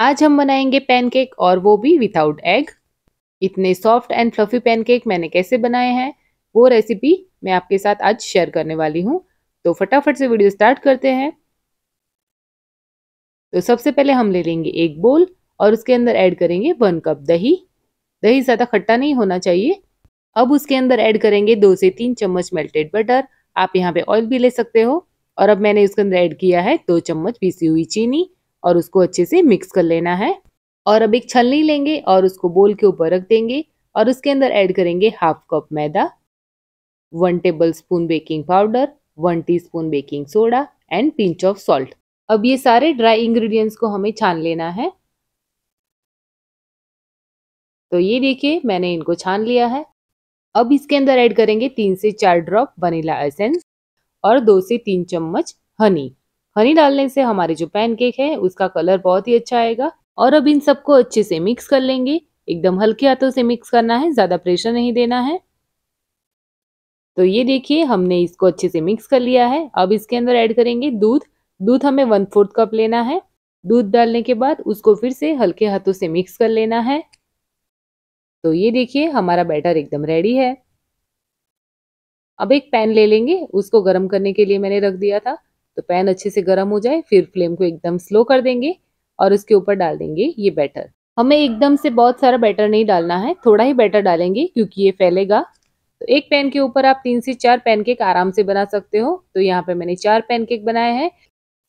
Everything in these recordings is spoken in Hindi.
आज हम बनाएंगे पैनकेक और वो भी विदाउट एग इतने सॉफ्ट एंड फ्लफी पैनकेक मैंने कैसे बनाए हैं वो रेसिपी मैं आपके साथ आज शेयर करने वाली हूँ तो फटाफट से वीडियो स्टार्ट करते हैं तो सबसे पहले हम ले लेंगे एक बोल और उसके अंदर ऐड करेंगे वन कप दही दही ज़्यादा खट्टा नहीं होना चाहिए अब उसके अंदर ऐड करेंगे दो से तीन चम्मच मेल्टेड बटर आप यहाँ पे ऑयल भी ले सकते हो और अब मैंने उसके अंदर ऐड किया है दो चम्मच पीसी हुई चीनी और उसको अच्छे से मिक्स कर लेना है और अब एक छलनी लेंगे और उसको बोल के ऊपर रख देंगे और उसके अंदर ऐड करेंगे half cup maida one tablespoon baking powder one spoon baking soda and pinch of salt अब ये सारे ड्राई इंग्रेडिएंट्स को हमें छान लेना है तो ये देखिए मैंने इनको छान लिया है अब इसके अंदर ऐड करेंगे तीन से चार ड्रॉप वनीला एसेंस और दो से तीन चम्मच हनी हनी डालने से हमारे जो पैनकेक है उसका कलर बहुत ही अच्छा आएगा और अब इन सबको अच्छे से मिक्स कर लेंगे एकदम हल्के हाथों से मिक्स करना है ज़्यादा प्रेशर नहीं देना है तो ये देखिए हमने इसको अच्छे से मिक्स कर लिया है अब इसके अंदर ऐड करेंगे दूध दूध हमें वन फोर्थ कप लेना है दूध डालने के बाद उसको फिर से हल्के हाथों से मिक्स कर लेना है तो ये देखिए हमारा बैटर एकदम रेडी है अब एक पैन ले लेंगे उसको गर्म करने के लिए मैंने रख दिया था तो पैन अच्छे से गर्म हो जाए फिर फ्लेम को एकदम स्लो कर देंगे और उसके ऊपर डाल देंगे ये बैटर हमें एकदम से बहुत सारा बैटर नहीं डालना है थोड़ा ही बैटर डालेंगे क्योंकि ये फैलेगा तो एक पैन के ऊपर आप तीन से चार पैनकेक आराम से बना सकते हो तो यहाँ पे मैंने चार पैनकेक बनाए हैं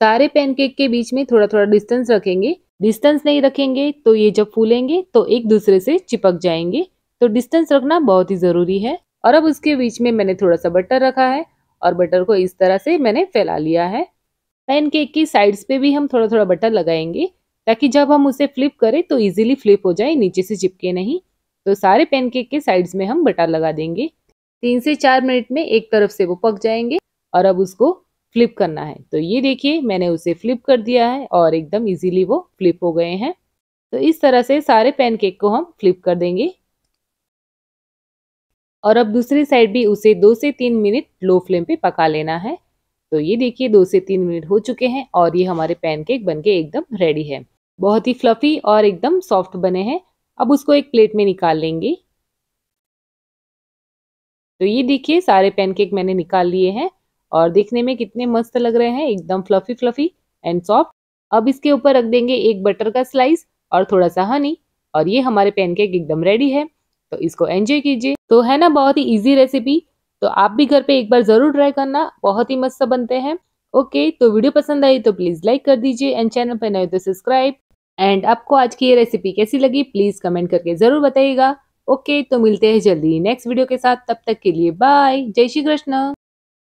सारे पैनकेक के बीच में थोड़ा थोड़ा डिस्टेंस रखेंगे डिस्टेंस नहीं रखेंगे तो ये जब फूलेंगे तो एक दूसरे से चिपक जाएंगे तो डिस्टेंस रखना बहुत ही ज़रूरी है और अब उसके बीच में मैंने थोड़ा सा बटर रखा है और बटर को इस तरह से मैंने फैला लिया है पैन केक की साइड्स पे भी हम थोड़ा थोड़ा बटर लगाएंगे ताकि जब हम उसे फ्लिप करें तो इजीली फ्लिप हो जाए नीचे से चिपके नहीं तो सारे केक के साइड्स में हम बटर लगा देंगे तीन से चार मिनट में एक तरफ से वो पक जाएंगे और अब उसको फ्लिप करना है तो ये देखिए मैंने उसे फ्लिप कर दिया है और एकदम ईजिली वो फ्लिप हो गए हैं तो इस तरह से सारे पैन को हम फ्लिप कर देंगे और अब दूसरी साइड भी उसे दो से तीन मिनट लो फ्लेम पे पका लेना है तो ये देखिए दो से तीन मिनट हो चुके हैं और ये हमारे पैनकेक बनके एकदम रेडी है बहुत ही फ्लफी और एकदम सॉफ्ट बने हैं अब उसको एक प्लेट में निकाल लेंगे तो ये देखिए सारे पैनकेक मैंने निकाल लिए हैं और देखने में कितने मस्त लग रहे हैं एकदम फ्लफी फ्लफी एंड सॉफ्ट अब इसके ऊपर रख देंगे एक बटर का स्लाइस और थोड़ा सा हनी और ये हमारे पैनकेक एकदम रेडी है तो इसको एंजॉय कीजिए तो है ना बहुत ही ईजी रेसिपी तो आप भी घर पे एक बार ज़रूर ट्राई करना बहुत ही मस्त बनते हैं ओके तो वीडियो पसंद आई तो प्लीज़ लाइक कर दीजिए एंड चैनल पर नए तो सब्सक्राइब एंड आपको आज की ये रेसिपी कैसी लगी प्लीज़ कमेंट करके ज़रूर बताइएगा ओके तो मिलते हैं जल्दी नेक्स्ट वीडियो के साथ तब तक के लिए बाय जय श्री कृष्ण